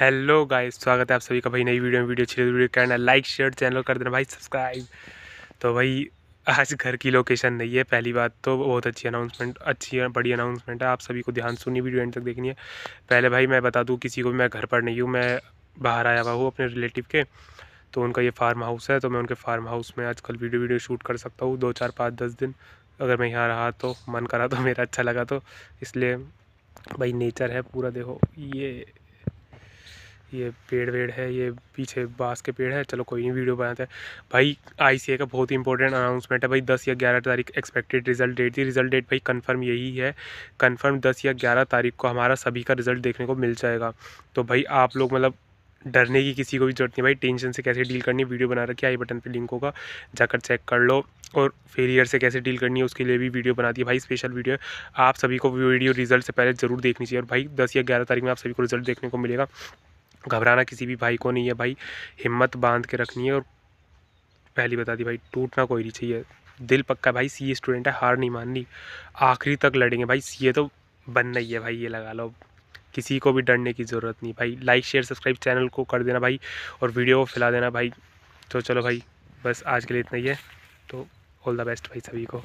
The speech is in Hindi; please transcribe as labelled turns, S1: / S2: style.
S1: हेलो गाइस स्वागत है आप सभी का भाई नई वीडियो में वीडियो अच्छी तो वीडियो करना लाइक शेयर चैनल कर देना भाई सब्सक्राइब तो भाई आज घर की लोकेशन नहीं है पहली बात तो बहुत अच्छी अनाउंसमेंट अच्छी बड़ी अनाउंसमेंट है आप सभी को ध्यान सुनी वीडियो एंड तक देखनी है पहले भाई मैं बता दूँ किसी को भी मैं घर पर नहीं हूँ मैं बाहर आया हुआ हूँ अपने रिलेटिव के तो उनका ये फार्म हाउस है तो मैं उनके फार्म हाउस में आजकल वीडियो वीडियो शूट कर सकता हूँ दो चार पाँच दस दिन अगर मैं यहाँ रहा तो मन करा तो मेरा अच्छा लगा तो इसलिए भाई नेचर है पूरा देखो ये ये पेड़ वेड़ है ये पीछे बांस के पेड़ है चलो कोई नहीं वीडियो बनाते हैं भाई आई का बहुत ही इंपॉर्टेंट अनाउंसमेंट है भाई दस या ग्यारह तारीख एक्सपेक्टेड रिजल्ट डेट थी रिजल्ट डेट भाई कंफर्म यही है कंफर्म दस या ग्यारह तारीख को हमारा सभी का रिजल्ट देखने को मिल जाएगा तो भाई आप लोग मतलब डरने की किसी को भी जरूरत नहीं भाई टेंशन से कैसे डील करनी वीडियो बना रखी आई बटन पे लिंक होगा जाकर चेक कर लो और फेलियर से कैसे डील करनी है उसके लिए भी वीडियो बना दी भाई स्पेशल वीडियो आप सभी को वीडियो रिजल्ट से पहले ज़रूर देखनी चाहिए और भाई दस या ग्यारह तारीख में आप सभी को रिजल्ट देखने को मिलेगा घबराना किसी भी भाई को नहीं है भाई हिम्मत बांध के रखनी है और पहली बता दी भाई टूटना कोई नहीं चाहिए दिल पक्का भाई सी स्टूडेंट है हार नहीं माननी आखिरी तक लड़ेंगे भाई सी तो बनना ही है भाई ये लगा लो किसी को भी डरने की ज़रूरत नहीं भाई लाइक शेयर सब्सक्राइब चैनल को कर देना भाई और वीडियो को फैला देना भाई तो चलो भाई बस आज के लिए इतना ही है तो ऑल द बेस्ट भाई सभी को